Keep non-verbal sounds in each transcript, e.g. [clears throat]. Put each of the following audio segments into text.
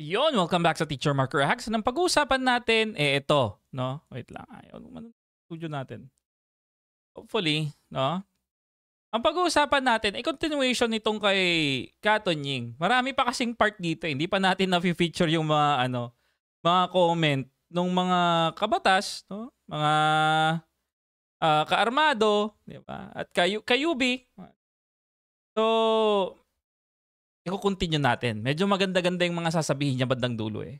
Yon, welcome back sa Teacher Marker Hacks. Nang pag-uusapan natin, eh ito, no? Wait lang, ayaw naman studio natin. Hopefully, no? Ang pag-uusapan natin ay continuation nitong kay Katon Ying. Marami pa kasing part dito, hindi pa natin na-feature yung mga ano, mga comment ng mga kabatas, no? Mga uh, kaarmado, di ba? At kayo, kayubi. So, i-continue natin. Medyo maganda-ganda yung mga sasabihin niya bandang dulo eh.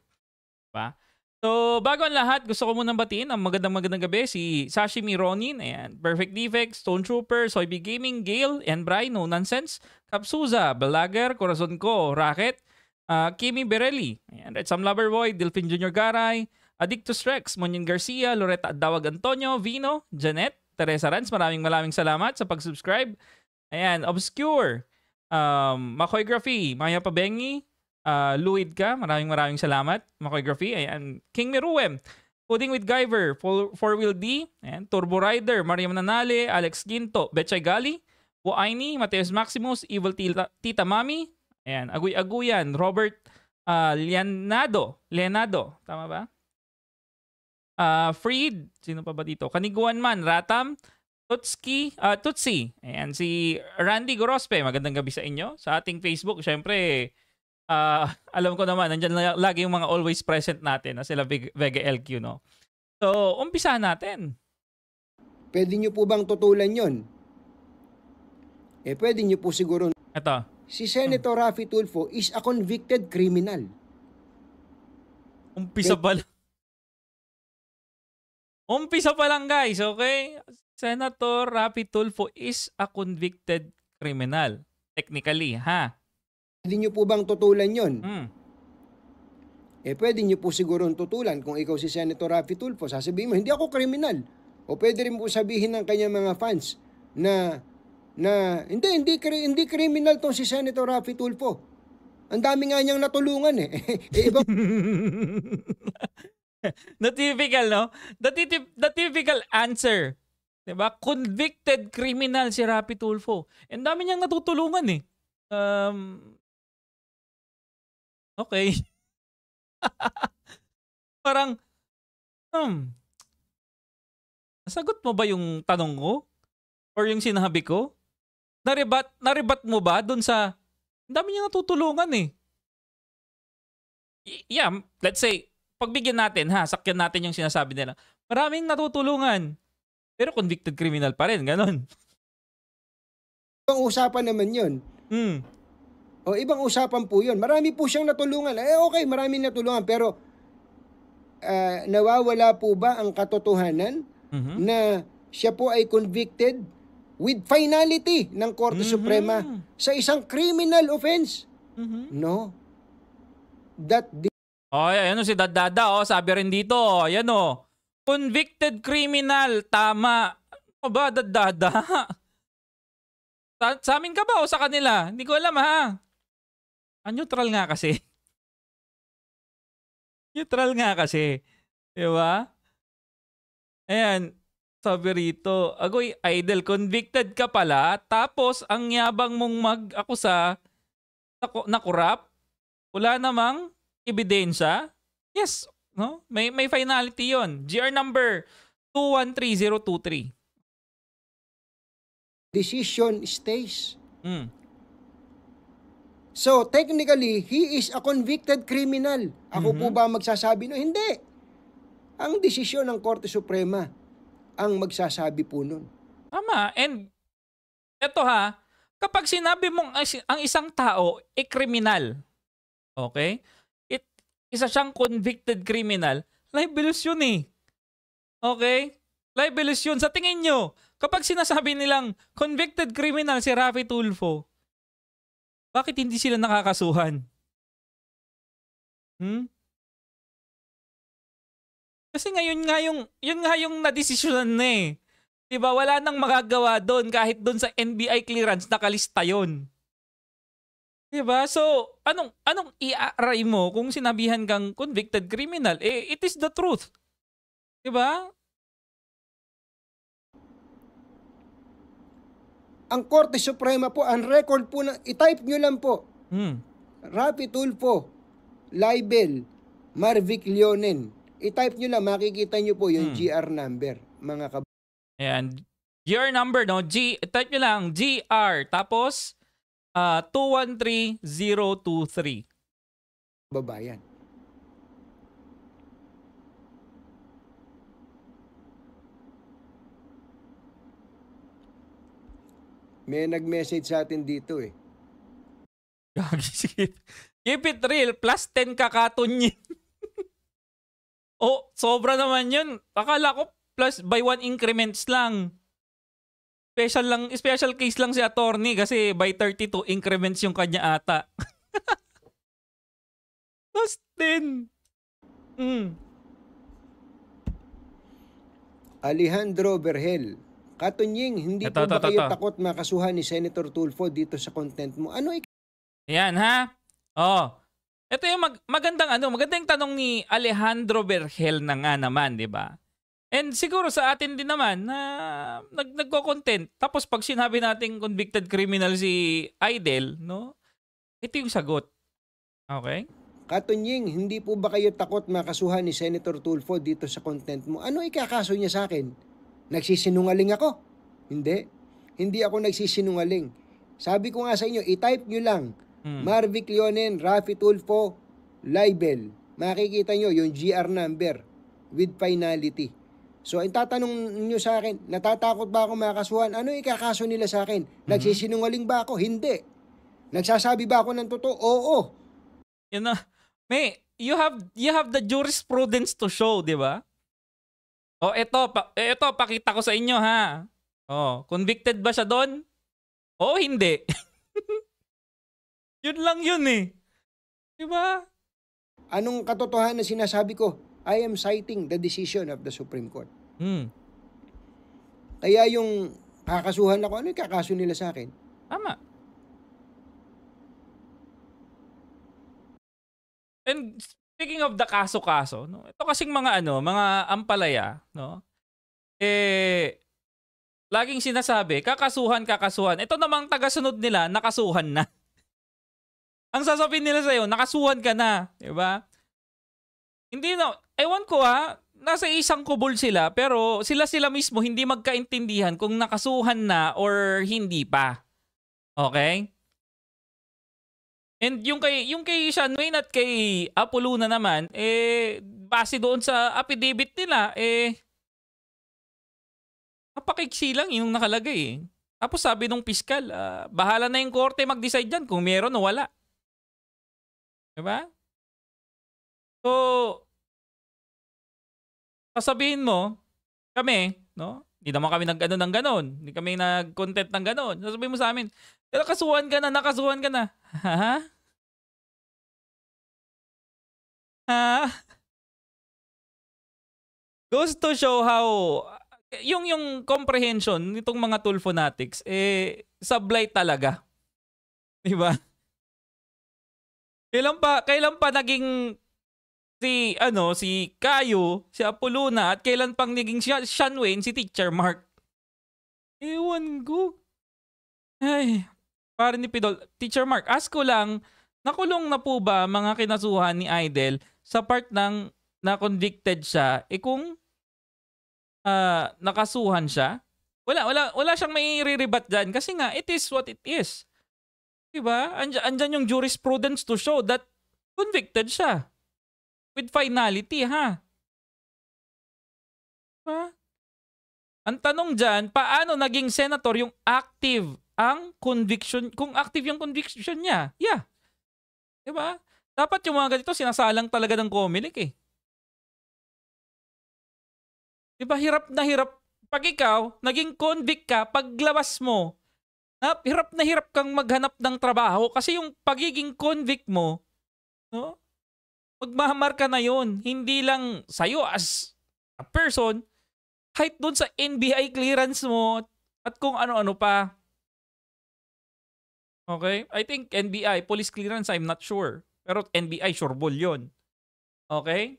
Diba? So, bago ang lahat, gusto ko munang batiin ang magandang magandang gabi si Sashimi Ronin, ayan, Perfect Defect, Stone Trooper, Soybe Gaming, Gale, and Brian, No Nonsense, Capsuza, Balager, Corazon Ko, Rocket, uh, Kimi Berelli, ayan, Red Sam Loverboy, Delphin Jr. Garay, Addictus Rex, Monyin Garcia, Loretta Dawag Antonio, Vino, Janet, Teresa Ranz, maraming maraming salamat sa pag-subscribe. Ayan, Obscure, Um, Makoy Graffy, Maya Pabengi, uh, Luid ka, maraming maraming salamat. Makoy Graffy, ayan. King Meruem, Pudding with Giver, 4-Wheel D, ayan. Turbo Rider, Mariam Nanale, Alex Ginto, Betchay Gali, Buaini, Mateus Maximus, Evil Tita, Tita Mami, ayan. Aguy Aguyan, Robert uh, Lianado, Lianado, tama ba? Uh, Freed, sino pa ba dito? Kaniguan Man, Ratam, Tutski, uh, ah, Tutsi. Ayan, si Randy Grospe, Magandang gabi sa inyo. Sa ating Facebook, Siyempre, uh, ah, [laughs] alam ko naman, nandiyan na, lagi yung mga always present natin na sila Vega LQ, no? So, umpisa natin. Pwede nyo po bang tutulan yon? Eh, pwede nyo po siguro. Ito. Si Senator hmm. Rafi Tulfo is a convicted criminal. Umpisa pa lang. Umpisa pa lang guys, okay? Senator Rapi Tulfo is a convicted criminal. Technically, ha? Pwede niyo po bang tutulan yon? Mm. Eh pwede niyo po siguro tutulan kung ikaw si Senator Rafi Tulfo. Sasabihin mo, hindi ako kriminal. O pwede rin po sabihin ng kanyang mga fans na na hindi hindi hindi criminal tong si Senator Rafi Tulfo. Ang dami nga niyang natulungan eh. [laughs] eh iba [laughs] the typical, no? The, the typical answer 'Di ba? Convicted criminal si Rapid Tulfo. Ang dami niyang natutulungan eh. Um, okay. [laughs] Parang, hmm, nasagot mo ba yung tanong ko? Or yung sinabi ko? Naribat, naribat mo ba dun sa, ang dami niyang natutulungan eh. yeah, let's say, pagbigyan natin ha, sakyan natin yung sinasabi nila. Maraming natutulungan. Pero convicted criminal pa rin, ganun. [laughs] Ibang usapan naman yun. Mm. O, ibang usapan po yun. Marami po siyang natulungan. Eh, okay, marami natulungan. Pero, uh, nawawala po ba ang katotohanan mm-hmm. na siya po ay convicted with finality ng Korte mm-hmm. Suprema sa isang criminal offense? Mm-hmm. No. That... Di- oh, ayan, ayan si Dadada, oh, sabi rin dito, Oh, ayan oh. Convicted criminal, tama. O ano ba, dadada? Sa, sa amin ka ba o sa kanila? Hindi ko alam ha. Ah, neutral nga kasi. [laughs] neutral nga kasi. Di ba? Ayan, sabi rito, agoy, idol, convicted ka pala, tapos ang yabang mong mag-akusa na, na corrupt, wala namang ebidensya. Yes, No? May may finality 'yon. GR number 213023. Decision stays. Mm. So, technically, he is a convicted criminal. Ako mm-hmm. po mhm. ba magsasabi no? Hindi. Ang desisyon ng Korte Suprema ang magsasabi po nun. Tama. And eto ha, kapag sinabi mong ang isang tao ay eh, kriminal, okay? isa siyang convicted criminal, libelous yun eh. Okay? Libelous yun. Sa tingin nyo, kapag sinasabi nilang convicted criminal si Rafi Tulfo, bakit hindi sila nakakasuhan? Hmm? Kasi ngayon nga yung, yun nga yung nadesisyonan na eh. Diba, wala nang magagawa doon kahit doon sa NBI clearance nakalista yon. Diba? So, anong anong iaaray mo kung sinabihan kang convicted criminal? Eh, it is the truth. Diba? Ang Korte Suprema po, ang record po, na, itype nyo lang po. Hmm. Rapi Tulfo, Libel, Marvic Leonen. I-type nyo lang, makikita nyo po yung hmm. GR number, mga kab... Ayan. GR number, no? G, type nyo lang, GR. Tapos, uh, 213023. Babayan. May nag-message sa atin dito eh. Keep, [laughs] keep it real. Plus 10 kakaton yun. [laughs] oh, sobra naman yun. Akala ko plus by 1 increments lang special lang special case lang si attorney kasi by 32 increments yung kanya ata. Plus [laughs] 10. Mm. Alejandro Berhel. Katunying, hindi ito, po ito, ba kayo ito. takot makasuhan ni Senator Tulfo dito sa content mo? Ano ik- Yan ha? Oh. Ito yung mag- magandang ano, magandang tanong ni Alejandro Berhel na nga naman, 'di ba? And siguro sa atin din naman na nag nagko-content. Tapos pag sinabi nating convicted criminal si Idol, no? Ito yung sagot. Okay? Katunying, hindi po ba kayo takot makasuhan ni Senator Tulfo dito sa content mo? Ano ikakaso niya sa akin? Nagsisinungaling ako? Hindi. Hindi ako nagsisinungaling. Sabi ko nga sa inyo, i-type nyo lang. Hmm. Marvic Leonen, Rafi Tulfo, libel. Makikita nyo yung GR number with finality. So, ang tatanong niyo sa akin, natatakot ba ako makakasuhan? Ano ikakaso nila sa akin? Mhm. Nagsisinungaling ba ako? Hindi. Nagsasabi ba ako ng totoo? Oo. You know, may, you have, you have the jurisprudence to show, di ba? O, oh, eto, pa, eh, eto, pakita ko sa inyo, ha? Oh, convicted ba siya doon? Oo, oh, hindi. [laughs] yun lang yun eh. Di ba? Anong katotohanan na sinasabi ko? I am citing the decision of the Supreme Court. Hmm. Kaya yung kakasuhan ako, ano yung kakaso nila sa akin? Tama. And speaking of the kaso-kaso, no, ito kasing mga ano, mga ampalaya, no? Eh laging sinasabi, kakasuhan, kakasuhan. Ito namang tagasunod nila, nakasuhan na. [laughs] Ang sasabihin nila sa iyo, nakasuhan ka na, 'di ba? Hindi na ewan ko ah, nasa isang kubol sila pero sila sila mismo hindi magkaintindihan kung nakasuhan na or hindi pa. Okay? And yung kay yung kay Sean Wayne at kay Apollo naman eh base doon sa affidavit nila eh napakiksi lang yung nakalagay eh. Tapos sabi nung piskal, uh, bahala na yung korte mag-decide dyan kung meron o wala. 'Di ba? So, sasabihin mo, kami, no? Hindi naman kami nag-ano ng ganon. Hindi kami nag-content ng ganon. Sasabihin mo sa amin, kasuhan ka na, nakasuhan ka na. Ha? [laughs] Ha? Goes to show how yung yung comprehension nitong mga tool phonetics eh sablay talaga. 'Di ba? Kailan pa kailan pa naging si ano si Kayo, si Apolona at kailan pang naging siya, Sean Wayne si Teacher Mark. Ewan ko. Ay, para ni Pidol. Teacher Mark, ask ko lang, nakulong na po ba mga kinasuhan ni Idol sa part ng na convicted siya? E kung uh, nakasuhan siya, wala wala wala siyang may re-rebat diyan kasi nga it is what it is. 'Di ba? Andiyan, andiyan yung jurisprudence to show that convicted siya. With finality, ha? Diba? Ang tanong dyan, paano naging senator yung active ang conviction, kung active yung conviction niya? Yeah. Diba? Dapat yung mga ganito, sinasalang talaga ng Comelec eh. Diba, hirap na hirap. Pag ikaw, naging convict ka, paglabas mo, na, hirap na hirap kang maghanap ng trabaho kasi yung pagiging convict mo, no? magmamarka na yon Hindi lang sa'yo as a person, kahit doon sa NBI clearance mo at kung ano-ano pa. Okay? I think NBI, police clearance, I'm not sure. Pero NBI, sure sureball yon Okay?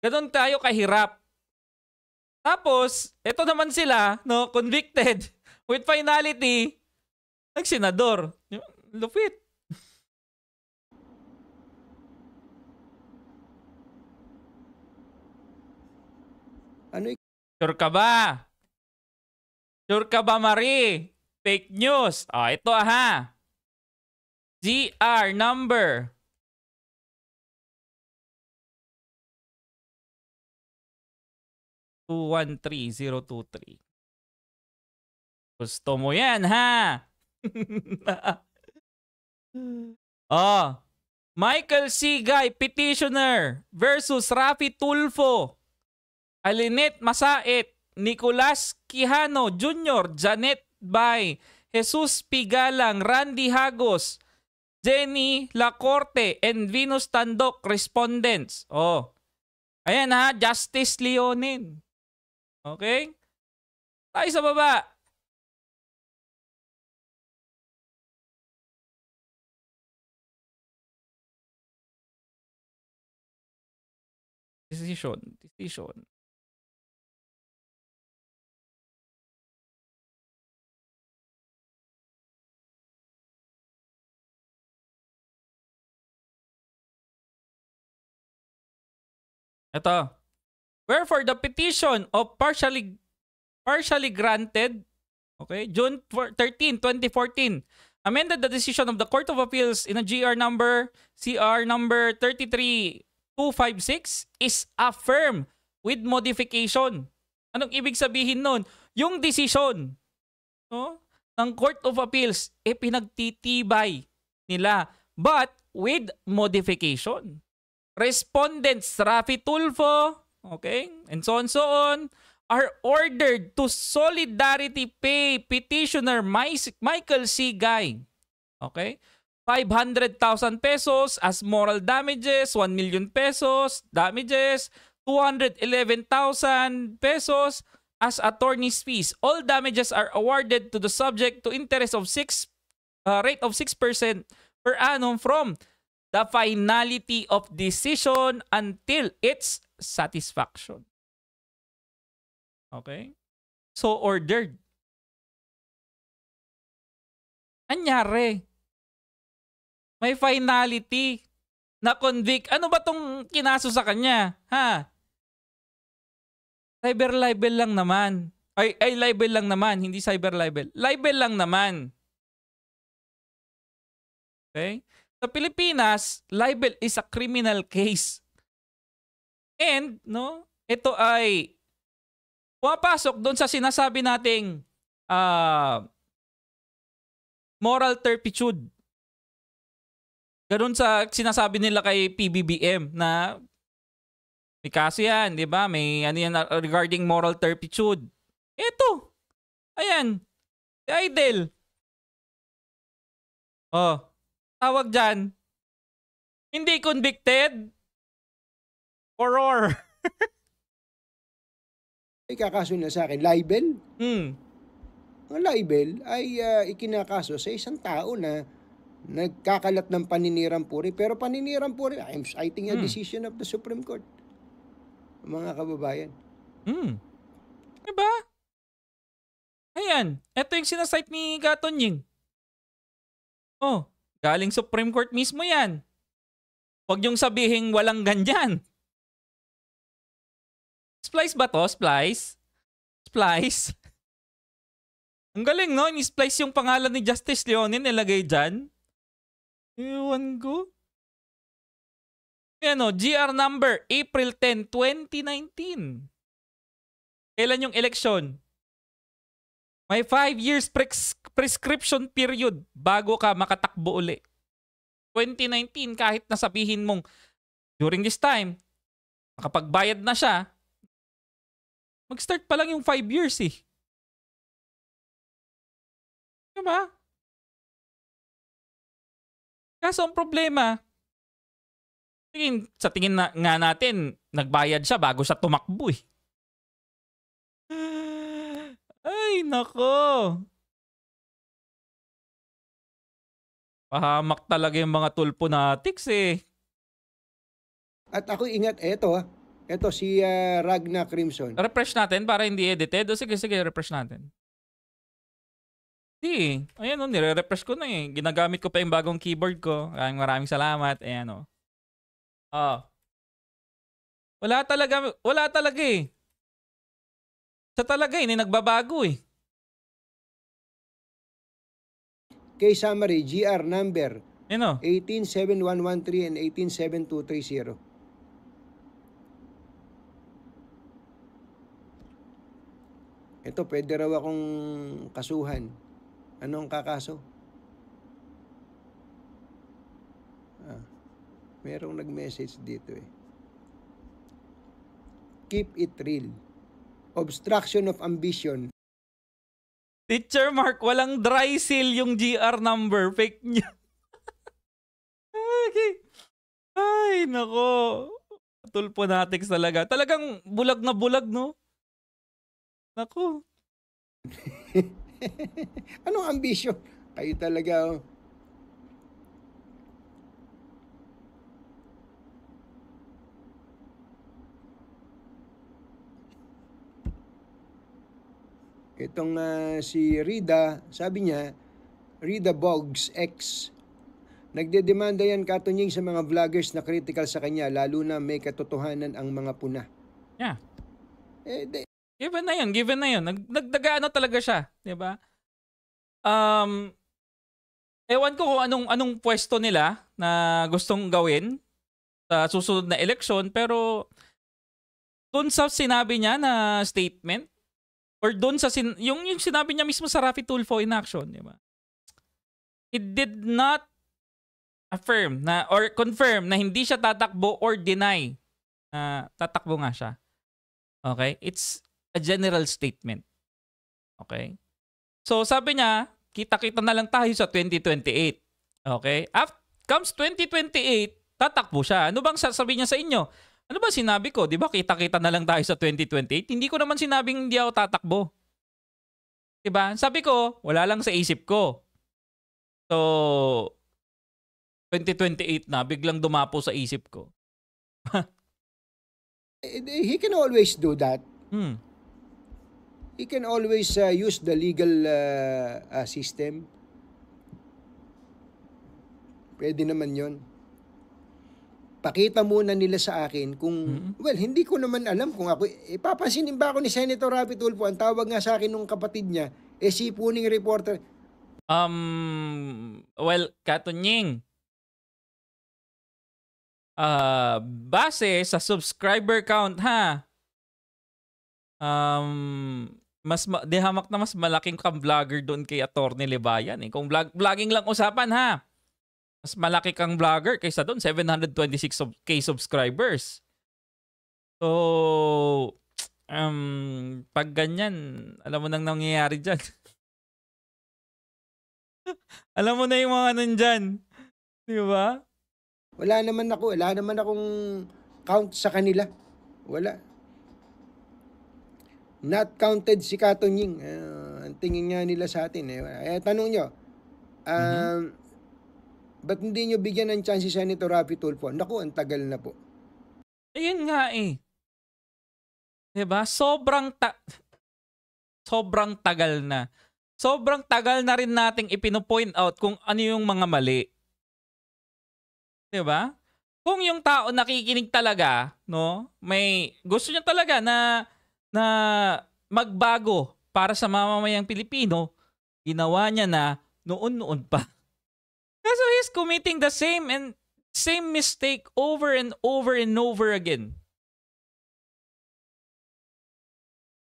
Ganon tayo kahirap. Tapos, eto naman sila, no, convicted [laughs] with finality ng senador. Lupit. Ano y- Sure ka ba? Sure ka ba, Marie? Fake news. Oh, ito aha. Ah, GR number. Two one three zero two three. Gusto mo yan, ha? [laughs] oh, Michael C. Guy, petitioner versus Rafi Tulfo. Alinet Masait, Nicolas Quijano Jr., Janet Bay, Jesus Pigalang, Randy Hagos, Jenny Lacorte, and Venus Tandok, respondents. Oh. Ayan ha, Justice Leonin. Okay? Tayo sa baba. Decision. Decision. Ito. Wherefore the petition of partially partially granted okay, June 13, 2014 amended the decision of the Court of Appeals in a GR number CR number 33256 is affirmed with modification. Anong ibig sabihin nun? Yung decision no, ng Court of Appeals, eh pinagtitibay nila. But with modification respondents Rafi Tulfo, okay, and so on so on, are ordered to solidarity pay petitioner Michael C. Guy. Okay? 500,000 pesos as moral damages, 1 million pesos damages, 211,000 pesos as attorney's fees. All damages are awarded to the subject to interest of 6 uh, rate of 6% per annum from the finality of decision until its satisfaction. Okay? So ordered. Anyari? May finality na convict. Ano ba tong kinaso sa kanya? Ha? Cyber libel lang naman. Ay, ay libel lang naman, hindi cyber libel. Libel lang naman. Okay? Sa Pilipinas, libel is a criminal case. And, no, ito ay pumapasok doon sa sinasabi nating uh, moral turpitude. Ganun sa sinasabi nila kay PBBM na may kaso yan, di ba? May ano yan ah, regarding moral turpitude. Ito. Ayan. Si Idol. Oh tawag dyan, hindi convicted? Horror. Ikakaso [laughs] na sa akin, libel? Hmm. Ang libel ay uh, ikinakaso sa isang tao na nagkakalat ng paninirang puri. Pero paninirang puri, I'm citing a hmm. decision of the Supreme Court. Mga kababayan. Hmm. Diba? Ayan. Ito yung sinasite ni Gaton Ying. Oh. Galing Supreme Court mismo yan. Huwag niyong sabihin walang ganyan. Splice ba to? Splice? Splice? [laughs] Ang galing, no? Ni-splice yung pangalan ni Justice Leonin nilagay dyan. Iwan ko. Ano, GR number, April 10, 2019. Kailan yung election? May 5 years pres- prescription period bago ka makatakbo uli. 2019, kahit nasabihin mong during this time, makapagbayad na siya, mag-start pa lang yung 5 years eh. Diba? Kaso ang problema, tingin, sa tingin na, nga natin, nagbayad siya bago siya tumakbo eh. Ay, nako. Pahamak talaga yung mga tulpo tulponatics eh. At ako ingat, eto ha. Ah. Eto si uh, Ragna Crimson. Refresh natin para hindi edited. O sige, sige, refresh natin. Hindi. Ayan o, oh, nire-refresh ko na eh. Ginagamit ko pa yung bagong keyboard ko. Maraming maraming salamat. Ayan o. Oh. Ah. Wala talaga, wala talaga eh. Sa talaga yun, eh, nagbabago eh. Case summary, GR number Yun o. 187113 and 187230. Ito, pwede raw akong kasuhan. Anong kakaso? Ah, merong nag-message dito eh. Keep it real obstruction of ambition. Teacher Mark, walang dry seal yung GR number. Fake niya. [laughs] okay. Ay, nako. Tulpo natin talaga. Talagang bulag na bulag, no? Nako. [laughs] ano ambisyon? Kayo talaga, oh. Itong uh, si Rida, sabi niya, Rida Boggs X. Nagdedemanda yan katunying sa mga vloggers na critical sa kanya, lalo na may katotohanan ang mga puna. Yeah. Eh, de- given na yun, given na yun. Nagdagaano talaga siya, di ba? Um, ewan ko kung anong, anong pwesto nila na gustong gawin sa susunod na eleksyon, pero doon sa sinabi niya na statement, or doon sa sin yung yung sinabi niya mismo sa Rafi Tulfo in action, di ba? It did not affirm na or confirm na hindi siya tatakbo or deny na tatakbo nga siya. Okay? It's a general statement. Okay? So sabi niya, kita-kita na lang tayo sa 2028. Okay? After comes 2028, tatakbo siya. Ano bang sasabihin niya sa inyo? Ano ba sinabi ko? Di ba kita-kita na lang tayo sa 2028? Hindi ko naman sinabing hindi ako tatakbo. Di ba? Sabi ko, wala lang sa isip ko. So, 2028 na, biglang dumapo sa isip ko. [laughs] Eh, eh, he can always do that. Hmm. He can always uh, use the legal uh, uh, system. Pwede naman yon pakita muna nila sa akin kung, mm-hmm. well, hindi ko naman alam kung ako, ipapasinin eh, ba ako ni Senator Rapi Tulfo, ang tawag nga sa akin nung kapatid niya, eh si Puning Reporter. Um, well, Katunying, uh, base sa subscriber count ha, um, mas ma- dehamak na mas malaking kang vlogger doon kay Attorney Libayan eh. Kung vlog- vlogging lang usapan ha. Mas malaki kang vlogger kaysa doon. 726k subscribers. So, um, pag ganyan, alam mo nang nangyayari diyan. [laughs] alam mo na yung mga nandiyan, Di ba? Wala naman ako. Wala naman akong count sa kanila. Wala. Not counted si Katong Ying. Uh, ang tingin nga nila sa atin. Eh. Eh, tanong nyo, mm-hmm. um, mm-hmm. Ba't hindi nyo bigyan ng chance si Senator Rafi Tulfo? Naku, ang tagal na po. Ayun nga eh. ba diba? Sobrang ta- sobrang tagal na. Sobrang tagal na rin nating ipinopoint out kung ano yung mga mali. 'Di ba? Kung yung tao nakikinig talaga, no, may gusto niya talaga na na magbago para sa mamamayang Pilipino, ginawa niya na noon-noon pa so he's committing the same and same mistake over and over and over again.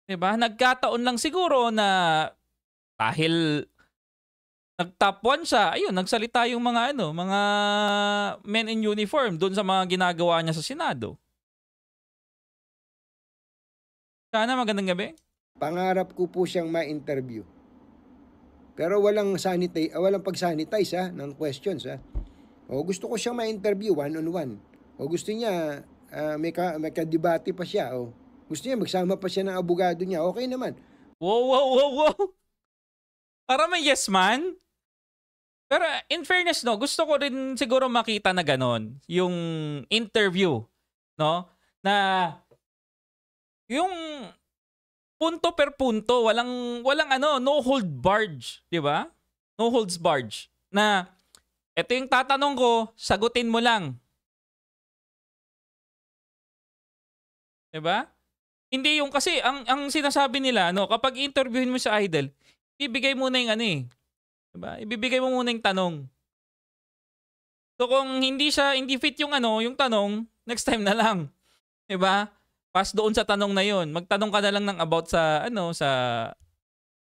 'Di ba? Nagkataon lang siguro na dahil nagtop 1 siya, ayun, nagsalita yung mga ano, mga men in uniform doon sa mga ginagawa niya sa Senado. Sana magandang gabi. Pangarap ko po siyang ma-interview. Pero walang sanitize, uh, ah, walang pag-sanitize ha, ah, ng questions ha. Ah. O gusto ko siyang ma-interview one on one. O gusto niya uh, may, ka, may ka-debate pa siya o. Gusto niya magsama pa siya ng abogado niya. Okay naman. Wow, wow, wow, wow. Para may yes man. Pero in fairness no, gusto ko rin siguro makita na ganun yung interview, no? Na yung punto per punto, walang walang ano, no hold barge, 'di ba? No holds barge na ito yung tatanong ko, sagutin mo lang. 'Di ba? Hindi yung kasi ang ang sinasabi nila no, kapag interviewin mo sa idol, ibibigay mo na yung ano eh. 'Di ba? Ibibigay mo muna yung tanong. So kung hindi siya hindi fit yung ano, yung tanong, next time na lang. 'Di ba? Pas doon sa tanong na yon. magtanong ka na lang ng about sa, ano, sa,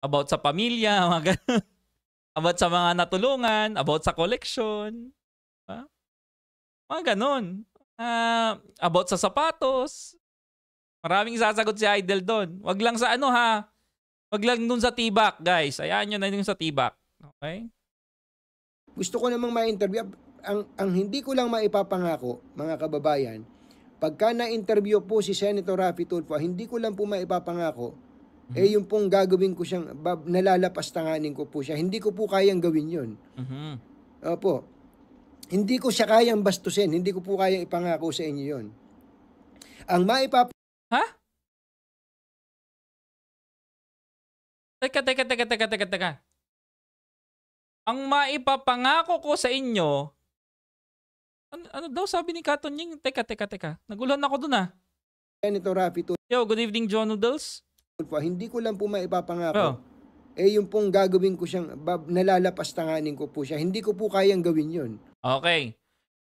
about sa pamilya, [laughs] mga ganun. about sa mga natulungan, about sa collection. Ha? Mga ganun. Uh, about sa sapatos. Maraming sasagot si Idol doon. Wag lang sa ano ha. Wag lang dun sa tibak, guys. Ayan nyo na yung sa tibak. Okay? Gusto ko namang ma-interview. Ang, ang hindi ko lang maipapangako, mga kababayan, Pagka na-interview po si Senator Rafi Tulfo, hindi ko lang po maipapangako, mm-hmm. eh yung pong gagawin ko siyang, bab, nalalapastanganin ko po siya. Hindi ko po kayang gawin yun. Mm-hmm. Opo. Hindi ko siya kayang bastusin. Hindi ko po kayang ipangako sa inyo yun. Ang maipap... Ha? Huh? Teka, teka, teka, teka, teka, teka. Ang maipapangako ko sa inyo ano, ano daw sabi ni Katon Ying? Teka, teka, teka. Nagulan ako dun ah. Senator Rafi Tulfo, Yo, good evening, John Noodles. hindi ko lang po maipapangako. Oh. Eh yung pong gagawin ko siyang, bab, nalalapastanganin ko po siya. Hindi ko po kayang gawin yun. Okay.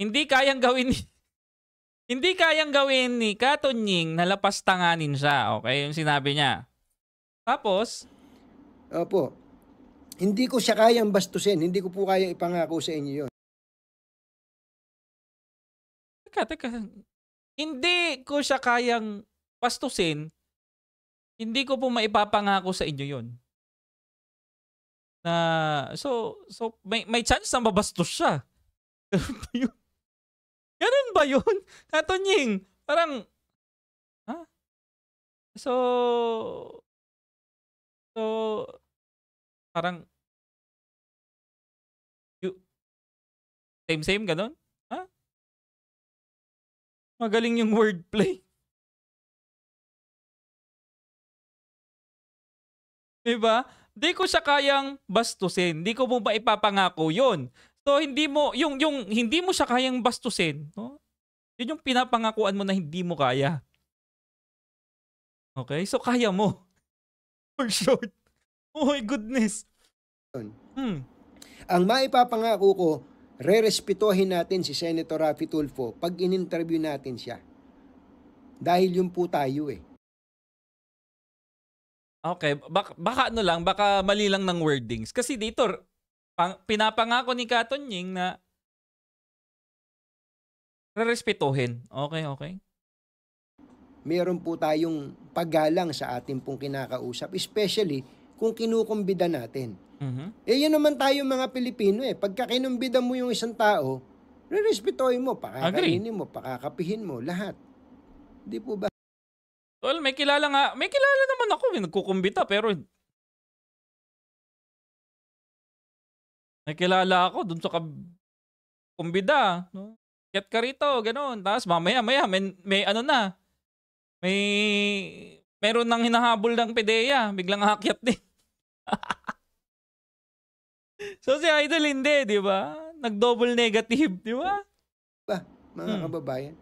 Hindi kayang gawin ni... [laughs] Hindi kayang gawin ni Katon Ying na lapastanganin siya. Okay, yung sinabi niya. Tapos, Opo. Hindi ko siya kayang bastusin. Hindi ko po kayang ipangako sa inyo yun teka, teka, hindi ko siya kayang pastusin, hindi ko po maipapangako sa inyo yon na so so may may chance na mabastos siya. [laughs] Ganun ba yun? Ganun ba yun? Katonying, [laughs] parang ha? So so parang you, same same ganun? Magaling yung wordplay. [laughs] Diba? Di ko siya kayang bastusin. Di ko mo ba ipapangako yon So hindi mo yung yung hindi mo siya kayang bastusin, no? Yun yung pinapangakuan mo na hindi mo kaya. Okay? So kaya mo. [laughs] For short. Oh my goodness. Hmm. Ang maipapangako ko rerespetuhin natin si Senator Rafi Tulfo pag in-interview natin siya. Dahil yun po tayo eh. Okay, baka, baka ano lang, baka mali lang ng wordings. Kasi dito, pinapangako ni Katon Ying na rerespetuhin. Okay, okay. Meron po tayong paggalang sa ating pong kinakausap, especially kung kinukumbida natin Mm-hmm. Eh, yan naman tayo mga Pilipino eh. Pagka kinumbida mo yung isang tao, rerespetuhin mo, pakakainin mo, pakakapihin mo, lahat. Hindi po ba? Well, may kilala nga, may kilala naman ako, eh, nagkukumbita, pero may kilala ako dun sa kab... kumbida, no? Get ka rito, ganun. Tapos mamaya, maya, may, may ano na, may, meron nang hinahabol ng pedeya, biglang hakyat din. [laughs] so si Idol hindi, di ba? Nag-double negative, di ba? Ba, mga hmm. kababayan.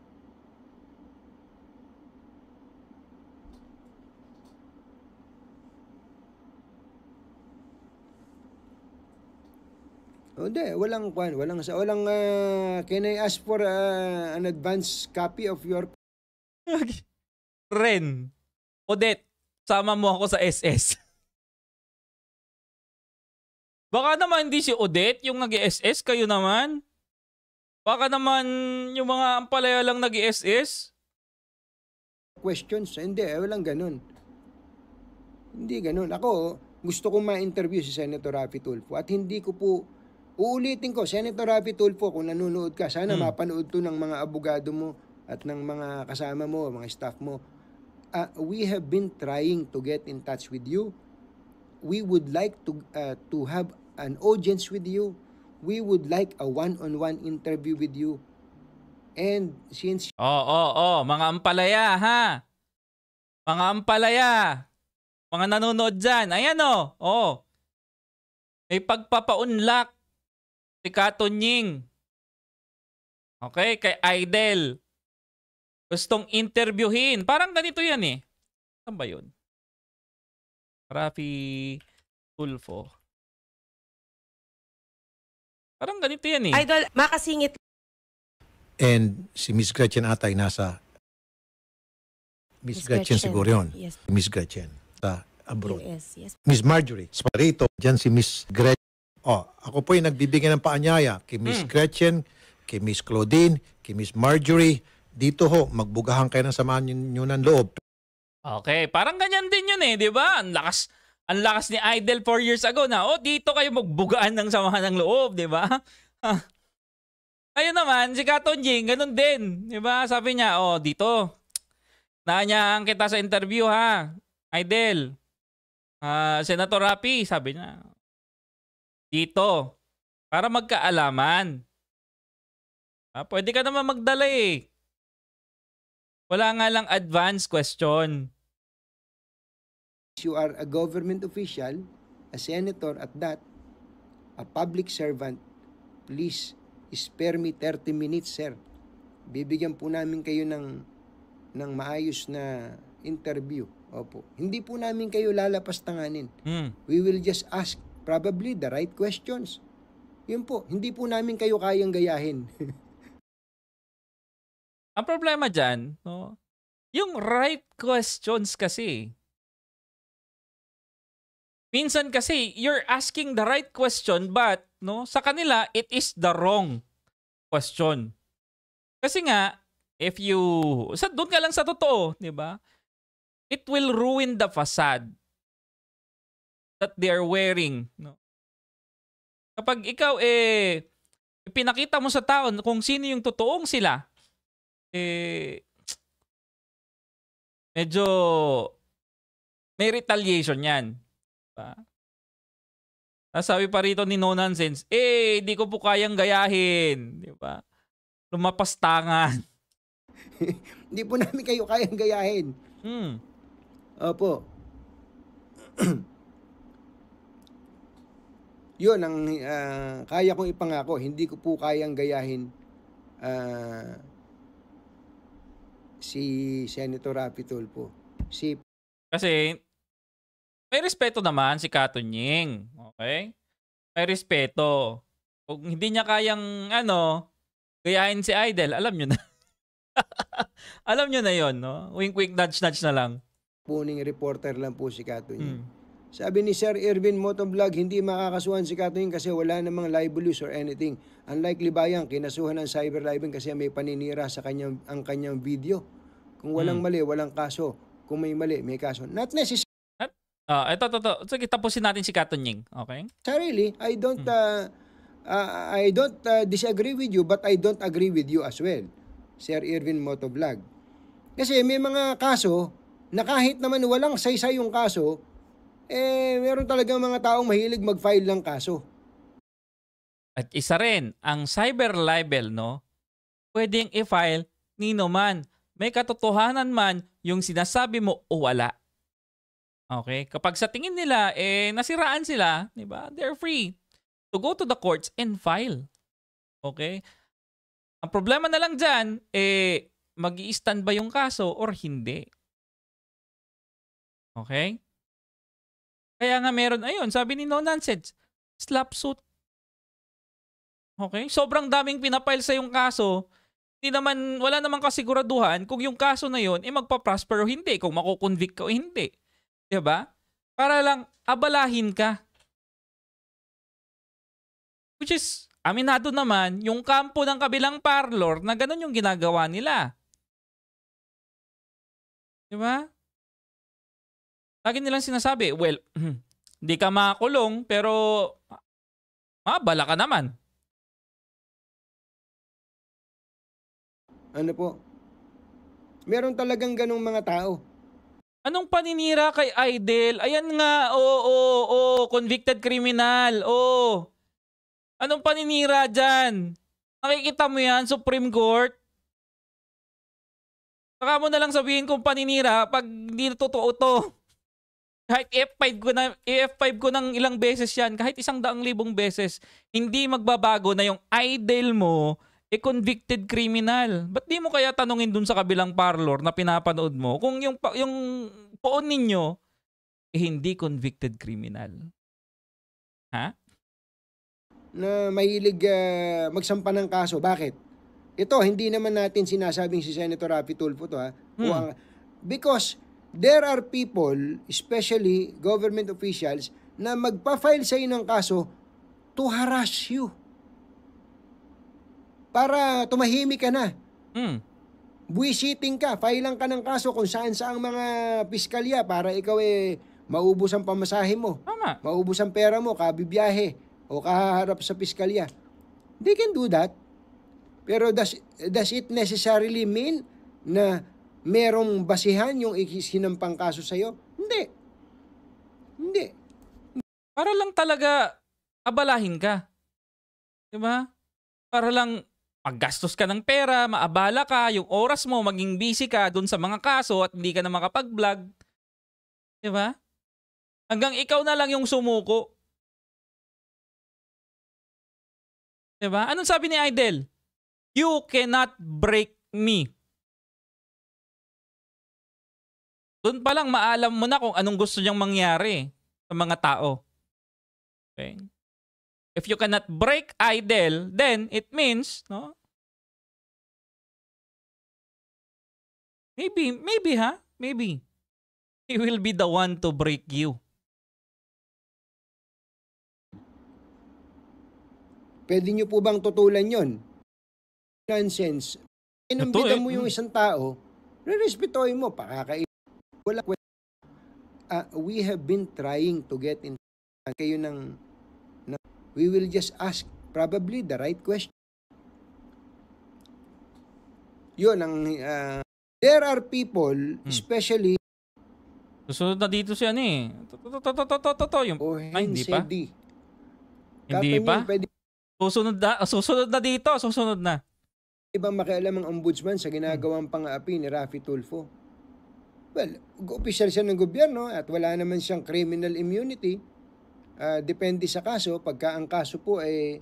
Oh, hindi, walang kwan, walang sa walang uh, can I ask for uh, an advance copy of your [laughs] Ren Odette, sama mo ako sa SS. Baka naman hindi si Odette yung nag-SS kayo naman. Baka naman yung mga ampalaya lang nag-SS. Questions? Hindi, eh, walang ganun. Hindi ganun. Ako, gusto kong ma-interview si Senator Rafi Tulfo at hindi ko po uulitin ko, Senator Rafi Tulfo, kung nanonood ka, sana hmm. mapanood to ng mga abogado mo at ng mga kasama mo, mga staff mo. Uh, we have been trying to get in touch with you we would like to uh, to have an audience with you. We would like a one-on-one -on -one interview with you. And since... Oo, oh, oo, oh, oh, mga ampalaya, ha? Mga ampalaya. Mga nanonood diyan Ayan, Oh, oh. May pagpapa-unlock Si Katonying. Okay, kay Idol. Gustong interviewin. Parang ganito yan, eh. Saan ba yun? Rafi Tulfo. Parang ganito yan eh. Idol, makasingit. And si Miss Gretchen atay nasa Miss Gretchen, Gretchen siguro yun. Yes. Miss Gretchen sa abroad. US, yes. Miss Marjorie Sparito, dyan si Miss Gretchen. Oh, ako po yung nagbibigay ng paanyaya kay Miss mm. Gretchen, kay Miss Claudine, kay Miss Marjorie. Dito ho, magbugahan kayo ng samahan nyo ng loob. Okay, parang ganyan din yun eh, di ba? Ang lakas, ang lakas ni Idol 4 years ago na, oh, dito kayo magbugaan ng sama ng loob, di ba? [laughs] Ayun naman, si Katon Jing, ganun din. Di ba? Sabi niya, oh, dito, Naanya ang kita sa interview ha, Idol. Uh, Senator Rapi, sabi niya, dito, para magkaalaman. Ah, pwede ka naman magdala eh. Wala nga lang advance question. You are a government official, a senator at that, a public servant. Please, spare me 30 minutes, sir. Bibigyan po namin kayo ng, ng maayos na interview. Opo. Hindi po namin kayo lalapastanganin. Mm. We will just ask probably the right questions. Yun po, hindi po namin kayo kayang gayahin. [laughs] Ang problema dyan, no, yung right questions kasi. Minsan kasi, you're asking the right question but no, sa kanila, it is the wrong question. Kasi nga, if you, sa, doon ka lang sa totoo, di ba? It will ruin the facade that they are wearing. No? Kapag ikaw eh, pinakita mo sa tao kung sino yung totoong sila, eh, medyo may retaliation yan. Diba? Sabi pa rito ni No Nonsense, eh, di ko po kayang gayahin. Di ba? Lumapastangan. [laughs] Hindi po namin kayo kayang gayahin. Hmm. Opo. [clears throat] Yun ang uh, kaya kong ipangako. Hindi ko po kayang gayahin uh, si Senator Rapi po. Si Kasi may respeto naman si Katunying, okay? May respeto. Kung hindi niya kayang ano, gayahin si Idol, alam niyo na. [laughs] alam niyo na 'yon, no? Wink wink nudge nudge na lang. Puning reporter lang po si Katunying. Hmm. Sabi ni Sir Irvin Motovlog, hindi makakasuhan si Kathleen kasi wala namang libelous or anything. Unlikely ba yan? kinasuhan ng cyber libel kasi may paninira sa kanyang, ang kanyang video. Kung walang hmm. mali, walang kaso. Kung may mali, may kaso. Not necessary. Uh, ah, ito, ito, ito. Sige, tapusin natin si Katon Ying. Okay? Sarili, I don't, uh, uh, I don't uh, disagree with you, but I don't agree with you as well, Sir Irvin Motovlog. Kasi may mga kaso na kahit naman walang saysay yung kaso, eh meron talaga mga taong mahilig mag-file ng kaso. At isa rin, ang cyber libel, no? Pwedeng i-file nino man. May katotohanan man yung sinasabi mo o wala. Okay? Kapag sa tingin nila, eh, nasiraan sila, di ba? They're free to go to the courts and file. Okay? Ang problema na lang dyan, eh, mag i stand ba yung kaso or hindi? Okay? Kaya nga meron, ayun, sabi ni No Nonsense, slap suit. Okay? Sobrang daming pinapile sa yung kaso, hindi naman, wala namang kasiguraduhan kung yung kaso na yun, eh magpa-prosper o hindi, kung makukonvict ka o hindi. ba? Diba? Para lang, abalahin ka. Which is, aminado naman, yung kampo ng kabilang parlor na ganun yung ginagawa nila. Diba? Lagi nilang sinasabi, well, hindi [clears throat] ka makakulong pero mabala ka naman. Ano po? Meron talagang ganong mga tao. Anong paninira kay Idol? Ayan nga, oo, oh, oo, oh, oh, convicted criminal, oo. Oh. Anong paninira dyan? Nakikita mo yan, Supreme Court? Saka mo na lang sabihin kung paninira pag hindi totoo to. [laughs] Kahit F5 ko na F5 ko nang ilang beses 'yan, kahit isang daang libong beses, hindi magbabago na yung idol mo e convicted criminal. Ba't di mo kaya tanungin dun sa kabilang parlor na pinapanood mo kung yung yung poon ninyo eh, hindi convicted criminal? Ha? Na mahilig uh, magsampa ng kaso. Bakit? Ito, hindi naman natin sinasabing si Senator Rafi Tulfo to ha. Hmm. Buang, because there are people, especially government officials, na magpa-file sa inang kaso to harass you. Para tumahimik ka na. Mm. Buwisiting ka, file lang ka ng kaso kung saan sa ang mga piskalya para ikaw eh maubos ang pamasahe mo. Tama. Maubos ang pera mo, kabibiyahe o kaharap sa piskalya. They can do that. Pero does, does it necessarily mean na merong basihan yung sinampang kaso sa'yo? Hindi. Hindi. Para lang talaga abalahin ka. Di ba? Para lang maggastos ka ng pera, maabala ka, yung oras mo, maging busy ka dun sa mga kaso at hindi ka na makapag-vlog. Di ba? Hanggang ikaw na lang yung sumuko. Di ba? Anong sabi ni Idol? You cannot break me. Doon pa lang maalam mo na kung anong gusto niyang mangyari sa mga tao. Okay? If you cannot break idle, then it means, no? Maybe, maybe ha? Maybe. He will be the one to break you. Pwede niyo po bang tutulan yon? Nonsense. Inumbitan mo eh. yung isang tao, rerespetuhin mo, pakakain wala uh, we have been trying to get in kayo ng, ng we will just ask probably the right question yun ang uh, there are people hmm. especially susunod na dito si ano eh totoo yung oh, ay, hindi pa hindi Kapan pa yun, susunod na susunod na dito susunod na ibang makialam ang ombudsman sa ginagawang pang-api ni Rafi Tulfo Well, opisyal siya ng gobyerno at wala naman siyang criminal immunity. Uh, depende sa kaso, pagka ang kaso po ay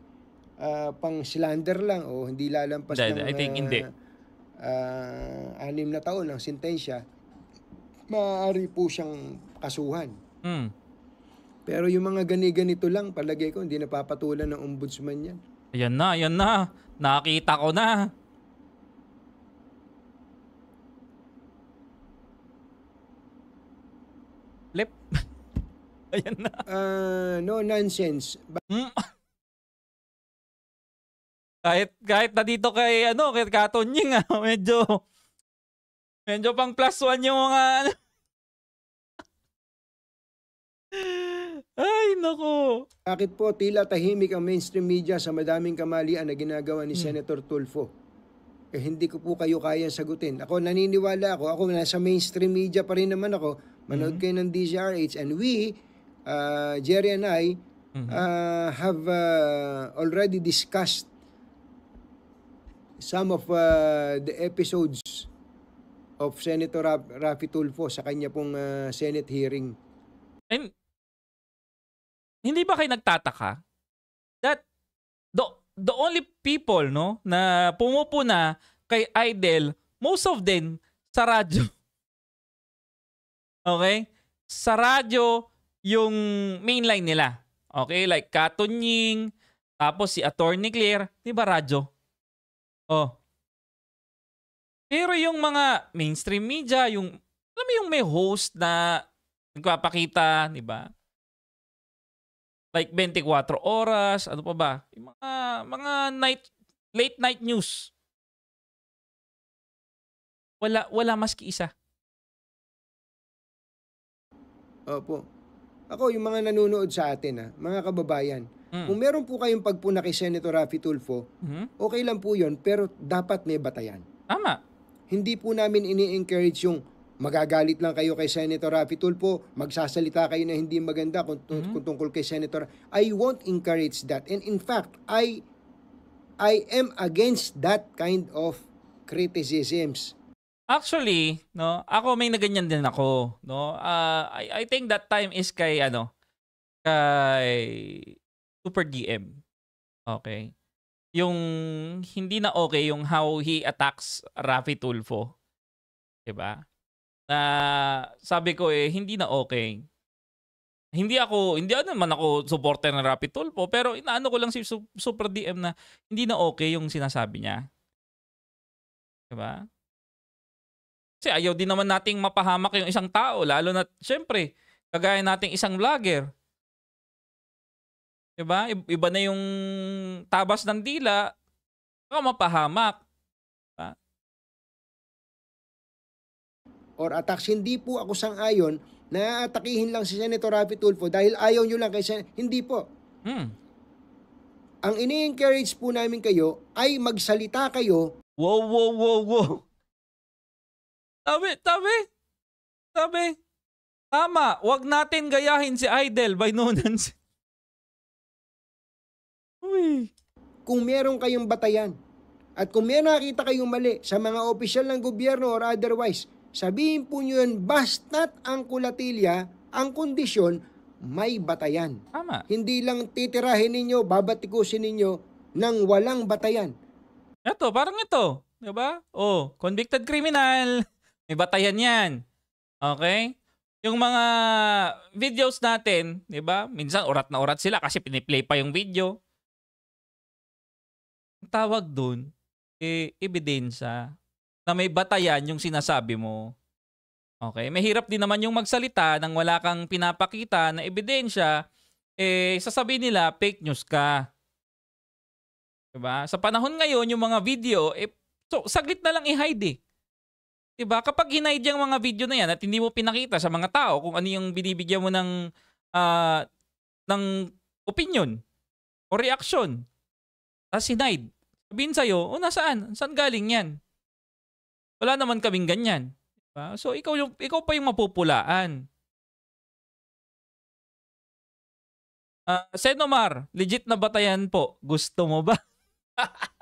uh, pang slander lang o hindi lalampas Dad, ng I think, uh, hindi. Uh, anim na taon ang sentensya, maaari po siyang kasuhan. Mm. Pero yung mga gani-ganito lang, palagay ko, hindi napapatulan ng ombudsman yan. Ayan na, ayan na. Nakita ko na. [laughs] Ayan na. Uh, no nonsense. Ba- Hmm? kahit kahit na dito kay ano kay Katonying ah, [laughs] medyo medyo pang plus one yung mga ano. [laughs] Ay nako. Bakit po tila tahimik ang mainstream media sa madaming kamalian na ginagawa ni hmm. Senator Tulfo? Eh, hindi ko po kayo kayang sagutin. Ako naniniwala ako, ako nasa mainstream media pa rin naman ako. Manood hmm. kayo ng DZRH and we uh, Jerry and I mm-hmm. uh, have uh, already discussed some of uh, the episodes of Senator Rafi Tulfo sa kanya pong uh, Senate hearing. And hindi ba kayo nagtataka that the, the only people no na pumupuna kay Idol, most of them sa radyo. [laughs] Okay? Sa radyo, yung mainline nila. Okay, like Katunying, tapos si Attorney Claire, 'di ba radyo? Oh. Pero yung mga mainstream media, yung alam mo yung may host na nagpapakita, 'di ba? Like 24 oras, ano pa ba? Yung mga mga night late night news. Wala wala maski isa. Opo. Ako, yung mga nanonood sa atin, ha, ah, mga kababayan, mm. kung meron po kayong pagpuna kay Senator Rafi Tulfo, mm-hmm. okay lang po yun, pero dapat may batayan. Tama. Hindi po namin ini-encourage yung magagalit lang kayo kay Senator Rafi Tulfo, magsasalita kayo na hindi maganda kung, mm-hmm. kung tungkol kay Senator. I won't encourage that. And in fact, I I am against that kind of criticisms. Actually, no, ako may naganyan din ako, no. Uh, I I think that time is kay ano kay Super DM. Okay. Yung hindi na okay yung how he attacks Rafi Tulfo. 'Di ba? Na uh, sabi ko eh hindi na okay. Hindi ako hindi ano man ako supporter ng Rafi Tulfo pero inaano ko lang si Super DM na hindi na okay yung sinasabi niya. 'Di ba? Kasi ayaw din naman nating mapahamak yung isang tao, lalo na, syempre, kagaya nating isang vlogger. Diba? Iba na yung tabas ng dila, baka mapahamak. Diba? Or attacks, hindi po ako sang-ayon na atakihin lang si Senator Rafi Tulfo dahil ayaw nyo lang kay Sen- Hindi po. Hmm. Ang ini-encourage po namin kayo ay magsalita kayo. Wow, wow, wow, wow. Tabi, tabi. Tabi. Tama, wag natin gayahin si Idol by Nonans. [laughs] Uy. Kung meron kayong batayan, at kung may nakita kayong mali sa mga opisyal ng gobyerno or otherwise, sabihin po nyo yun, basta't ang kulatilya, ang kondisyon, may batayan. Tama. Hindi lang titirahin ninyo, babatikusin ninyo ng walang batayan. Ito, parang ito. Diba? Oh, convicted criminal. May batayan yan. Okay? Yung mga videos natin, di ba? Minsan urat na urat sila kasi piniplay pa yung video. Ang tawag dun, eh, ebidensya na may batayan yung sinasabi mo. Okay? Mahirap din naman yung magsalita nang wala kang pinapakita na ebidensya, eh, sasabihin nila, fake news ka. Diba? Sa panahon ngayon, yung mga video, eh, so, saglit na lang i-hide eh. 'Di ba? Kapag hinaid yung mga video na 'yan at hindi mo pinakita sa mga tao kung ano yung binibigyan mo ng uh, ng opinion o reaction. Tapos hinaid. Sabihin sa'yo, o oh, nasaan? Saan galing yan? Wala naman kaming ganyan. Diba? So ikaw, yung, ikaw pa yung mapupulaan. Uh, ah, Senomar, legit na batayan po. Gusto mo ba? [laughs]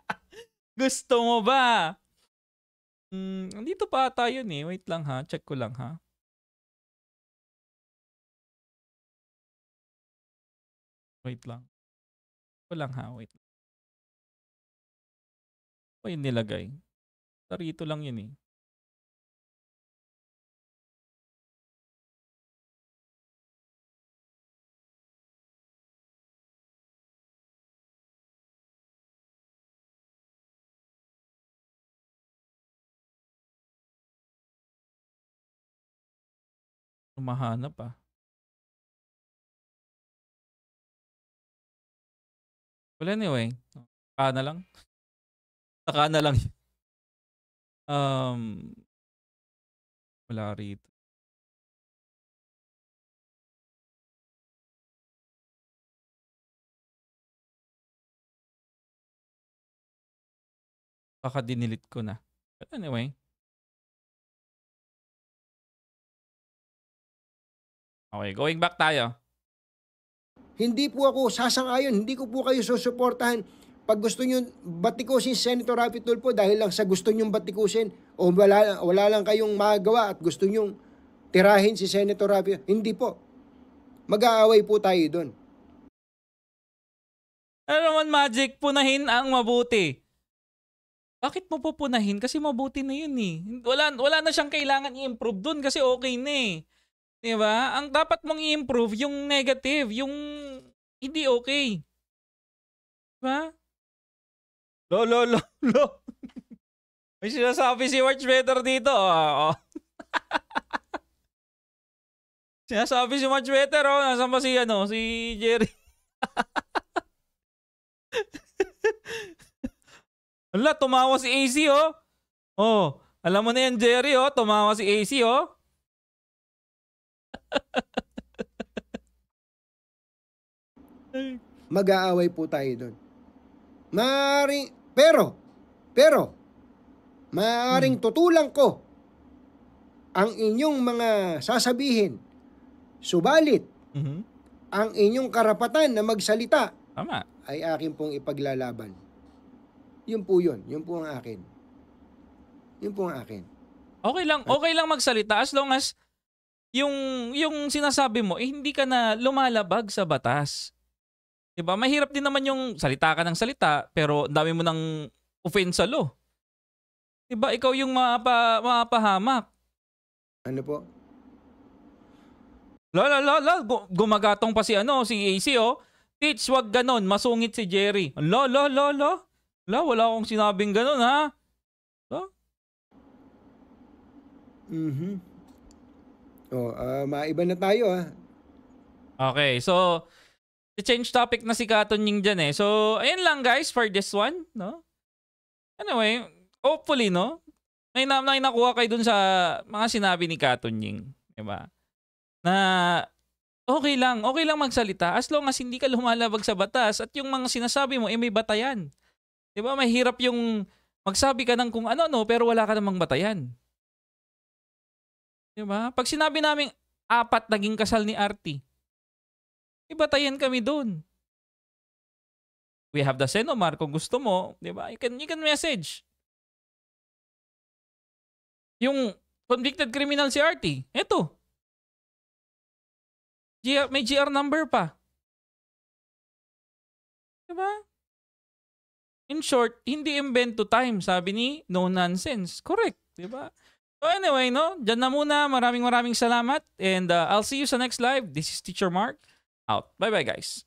Gusto mo ba? Mm, nandito pa tayo ni, eh. Wait lang ha. Check ko lang ha. Wait lang. Ko lang ha. Wait lang. O yun nilagay. Narito lang yun eh. Humahanap ah. Well, anyway, taka na lang. Saka na lang. Um, wala rito. Baka dinilit ko na. But anyway. Okay, going back tayo. Hindi po ako sasang hindi ko po kayo susuportahan. Pag gusto nyo batikusin Senator Rafi Tulfo dahil lang sa gusto nyo batikusin o wala, wala lang kayong magawa at gusto nyo tirahin si Senator Rafi, hindi po. Mag-aaway po tayo doon. Ano naman magic, punahin ang mabuti. Bakit mo po pupunahin? Kasi mabuti na yun eh. Wala, wala na siyang kailangan i-improve doon kasi okay na eh. 'Di ba? Ang dapat mong i-improve yung negative, yung hindi okay. 'Di ba? Lo, lo, lo, lo. [laughs] May sinasabi si Watch Better dito. Oh, oh. [laughs] sinasabi si Watch Better. Oh. Nasaan ba si, ano, si Jerry? [laughs] Ala, tumawa si AC, oh. Oh, alam mo na yan, Jerry, oh. Tumawa si AC, oh. Mag-aaway po tayo doon. Maaaring, pero, pero, maaaring hmm. tutulang ko ang inyong mga sasabihin. Subalit, mm-hmm. ang inyong karapatan na magsalita Tama. ay akin pong ipaglalaban. Yun po yun. Yun po ang akin. Yun po ang akin. Okay lang, okay lang magsalita as long as yung yung sinasabi mo eh, hindi ka na lumalabag sa batas. Diba? Mahirap din naman yung salita ka ng salita, pero dami mo ng offense sa law. Diba? Ikaw yung mapa, mapahamak. Ano po? La la la la, gumagatong pa si ano, si AC oh. Teach, wag ganon, masungit si Jerry. La la la la. La, wala akong sinabing ganon ha. La? Mhm. Oh, uh, maiba na tayo ha. Ah. Okay, so change topic na si Katon Ying dyan eh. So, ayun lang guys for this one, no? Anyway, hopefully, no? May, na, may nakuha kayo dun sa mga sinabi ni Katon Ying, di ba? Na okay lang, okay lang magsalita as long as hindi ka lumalabag sa batas at yung mga sinasabi mo, eh may batayan. Di ba? Mahirap yung magsabi ka ng kung ano-ano pero wala ka namang batayan. Di ba? Pag sinabi namin apat naging kasal ni Artie, Ibatayin kami doon. We have the Senomar kung gusto mo, 'di ba? You can you can message. Yung convicted criminal si Artie, eto. GR, may GR number pa. 'Di ba? In short, hindi invento time, sabi ni No Nonsense. Correct, 'di ba? So anyway, no, diyan na muna. Maraming maraming salamat and uh, I'll see you sa next live. This is Teacher Mark. out. Bye-bye, guys.